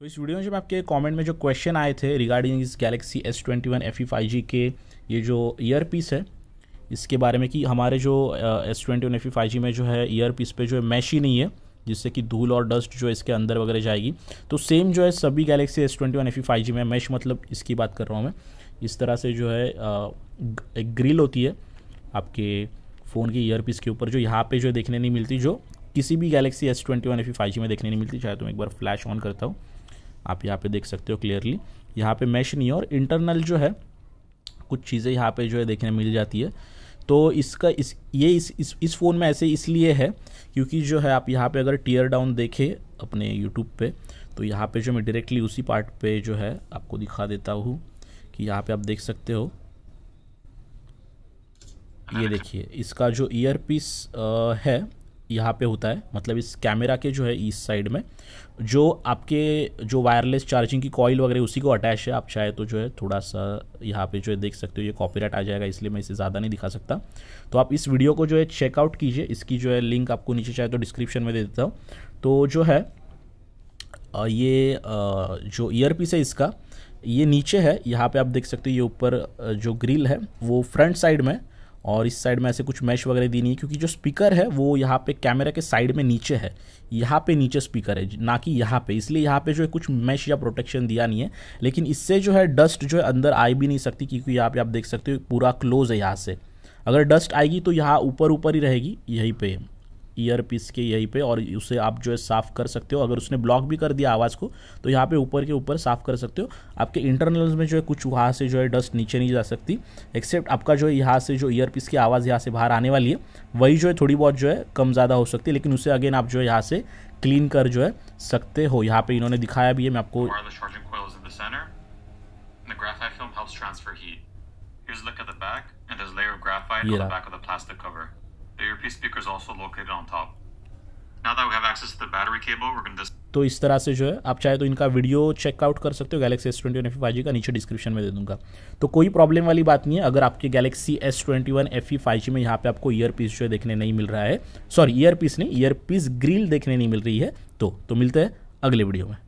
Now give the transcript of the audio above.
तो इस वीडियो में जब आपके कमेंट में जो क्वेश्चन आए थे रिगार्डिंग इस Galaxy S twenty one F E five G के ये जो ईयर पीस है इसके बारे में कि हमारे जो S twenty one F E five G में जो है ईयर पीस पे जो है मैश ही नहीं है जिससे कि धूल और डस्ट जो है इसके अंदर वगैरह जाएगी तो सेम जो है सभी Galaxy S twenty one F E five G में मैश मतलब इसकी बात कर रहा हूँ मैं इस तरह से जो है एक ग्रिल होती है आपके फ़ोन की ईयर पीस के ऊपर जो यहाँ पे जो देखने नहीं मिलती जो किसी भी Galaxy S twenty one F E five G में देखने नहीं मिलती चाहे तो मैं एक बार फ्लैश ऑन करता हूँ आप यहाँ पे देख सकते हो क्लियरली यहाँ पे मैश नहीं है और इंटरनल जो है कुछ चीज़ें यहाँ पे जो है देखने मिल जाती है तो इसका इस ये इस इस, इस फ़ोन में ऐसे इसलिए है क्योंकि जो है आप यहाँ पे अगर टीयर डाउन देखें अपने यूट्यूब पे तो यहाँ पे जो मैं डायरेक्टली उसी पार्ट पे जो है आपको दिखा देता हूँ कि यहाँ पे आप देख सकते हो ये देखिए इसका जो ईयर पीस है यहाँ पे होता है मतलब इस कैमरा के जो है ईस्ट साइड में जो आपके जो वायरलेस चार्जिंग की कॉइल वगैरह उसी को अटैच है आप चाहे तो जो है थोड़ा सा यहाँ पे जो है देख सकते हो ये कॉपीराइट आ जाएगा इसलिए मैं इसे ज़्यादा नहीं दिखा सकता तो आप इस वीडियो को जो है चेकआउट कीजिए इसकी जो है लिंक आपको नीचे चाहे तो डिस्क्रिप्शन में दे देता हूँ तो जो है ये जो ईयर पीस है इसका ये नीचे है यहाँ पर आप देख सकते हो ये ऊपर जो ग्रिल है वो फ्रंट साइड में और इस साइड में ऐसे कुछ मैश वगैरह दी नहीं है क्योंकि जो स्पीकर है वो यहाँ पे कैमरा के साइड में नीचे है यहाँ पे नीचे स्पीकर है ना कि यहाँ पे इसलिए यहाँ पे जो है कुछ मैश या प्रोटेक्शन दिया नहीं है लेकिन इससे जो है डस्ट जो है अंदर आ भी नहीं सकती क्योंकि यहाँ पे आप देख सकते हो पूरा क्लोज है यहाँ से अगर डस्ट आएगी तो यहाँ ऊपर ऊपर ही रहेगी यहीं पर ईयर पीस के यहीं पे और उसे आप जो है साफ़ कर सकते हो अगर उसने ब्लॉक भी कर दिया आवाज़ को तो यहाँ पे ऊपर के ऊपर साफ़ कर सकते हो आपके इंटरनल्स में जो है कुछ वहाँ से जो है डस्ट नीचे नहीं जा सकती एक्सेप्ट आपका जो है यहाँ से जो ईयर पीस की आवाज़ यहाँ से बाहर आने वाली है वही जो है थोड़ी बहुत जो है कम ज़्यादा हो सकती है लेकिन उसे अगेन आप जो है यहाँ से क्लीन कर जो है सकते हो यहाँ पर इन्होंने दिखाया भी है मैं आपको The Here's a look at the back, and there's a layer of graphite on the back of the USB also located on top. Now that we have access to the battery cable, we're going to तो इस तरह से जो है आप चाहे तो इनका वीडियो चेकआउट कर सकते हो Galaxy S twenty one F five G का नीचे डिस्क्रिप्शन में दे दूंगा तो कोई प्रॉब्लम वाली बात नहीं है अगर आपके Galaxy S twenty one F E five G में यहाँ पे आपको ईयर पीस जो है देखने नहीं मिल रहा है सॉरी ईयर पीस नहीं ईयर पीस ग्रिल देखने नहीं मिल रही है तो, तो मिलते हैं अगले वीडियो में